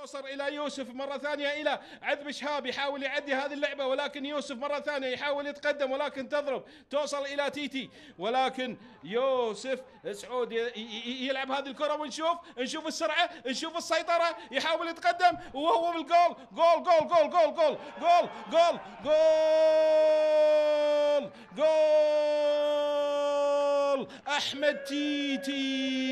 توصل الى يوسف مره ثانيه الى عذب شهاب يحاول يعدي هذه اللعبه ولكن يوسف مره ثانيه يحاول يتقدم ولكن تضرب توصل الى تيتي ولكن يوسف سعود يلعب هذه الكره ونشوف نشوف السرعه نشوف السيطره يحاول يتقدم وهو بالجول جول جول جول جول جول جول جول جول جول احمد تيتي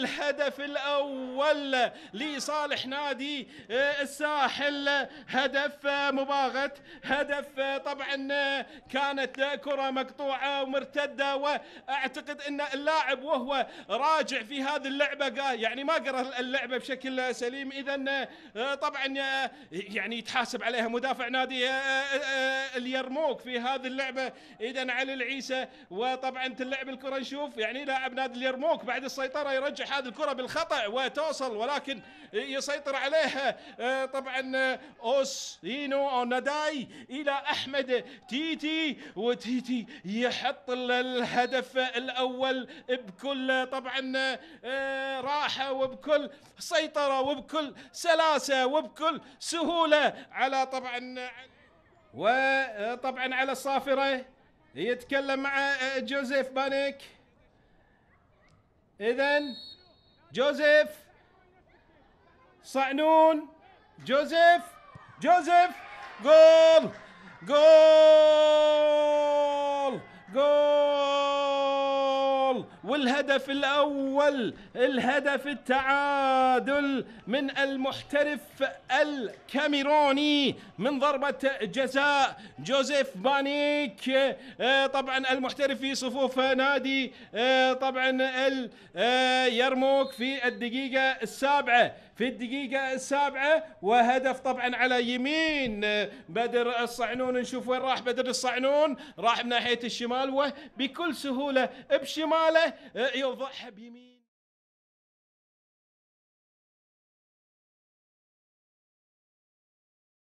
الهدف الأول لصالح نادي آه، الساحل هدف مباغت هدف آه، طبعا آه، كانت كرة مقطوعة ومرتدة وأعتقد أن اللاعب وهو راجع في هذه اللعبة يعني ما قرأ اللعبة بشكل سليم إذا طبعا يعني يتحاسب عليها مدافع نادي اليرموك في هذه اللعبة إذا علي العيسى وطبعا تلعب الكرة نشوف يعني لاعب نادي اليرموك بعد السيطرة يرجع اتحاد هذه الكرة بالخطأ وتوصل ولكن يسيطر عليها آه، طبعا آه، أوسينو أو ناداي إلى أحمد تيتي وتيتي يحط الهدف الأول بكل طبعا آه، راحة وبكل سيطرة وبكل سلاسة وبكل سهولة على طبعا وطبعا على الصافرة يتكلم مع جوزيف بانيك اذا Joseph. Sa'noon. Joseph. Joseph. Goal. Goal. Goal. الجول والهدف الأول الهدف التعادل من المحترف الكاميروني من ضربة جزاء جوزيف بانيك آه، طبعا المحترف في صفوف نادي آه، طبعا آه، يرموك في الدقيقة السابعة في الدقيقة السابعة وهدف طبعا على يمين بدر الصعنون نشوف وين راح بدر الصعنون راح من ناحية الشمال وبكل سهولة بشمال ماله يضحي بيمين